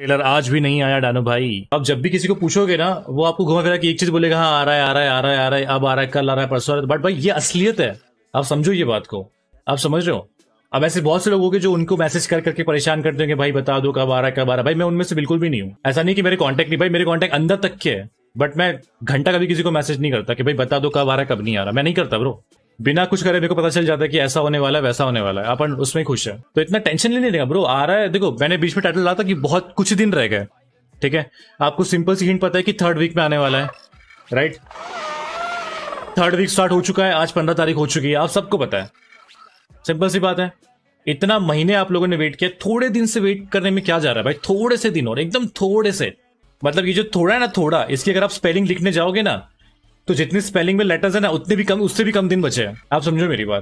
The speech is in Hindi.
ट्रेलर आज भी नहीं आया डानो भाई आप जब भी किसी को पूछोगे ना वो आपको घुमा फिरा की एक चीज बोलेगा हाँ आ रहा है आ रहा है आ रहा है आ रहा है अब आ रहा है कल आ रहा है परसों आ रहा है बट भाई ये असलियत है आप समझो ये बात को आप समझ रहे हो अब ऐसे बहुत से लोग होंगे जो उनको मैसेज कर करके परेशान हैं कि भाई बता दो कब आ रहा है कब आ रहा है भाई मैं उनमें से बिल्कुल भी नहीं हूँ ऐसा नहीं कि मेरे कॉन्टेक्ट नहीं भाई मेरे कॉन्टेक्ट अंदर तक के है बट मैं घंटा कभी किसी को मैसेज नहीं करता कि भाई बता दो कब आ रहा है कब नहीं आ रहा मैं नहीं करता ब्रो बिना कुछ करे मेरे को पता चल जाता है कि ऐसा होने वाला है वैसा होने वाला है अपन उसमें खुश है तो इतना टेंशन नहीं देगा ब्रो आ रहा है देखो मैंने बीच में टाइटल ला था कि बहुत कुछ दिन रह गए ठीक है आपको सिंपल सी हिंट पता है कि थर्ड वीक में आने वाला है राइट थर्ड वीक स्टार्ट हो चुका है आज पंद्रह तारीख हो चुकी है आप सबको पता है सिंपल सी बात है इतना महीने आप लोगों ने वेट किया थोड़े दिन से वेट करने में क्या जा रहा है भाई थोड़े से दिन और एकदम थोड़े से मतलब ये जो थोड़ा है ना थोड़ा इसकी अगर आप स्पेलिंग लिखने जाओगे ना तो जितनी स्पेलिंग में लेटर्स है ना उतने भी कम उससे भी कम दिन बचे हैं आप समझो मेरी बात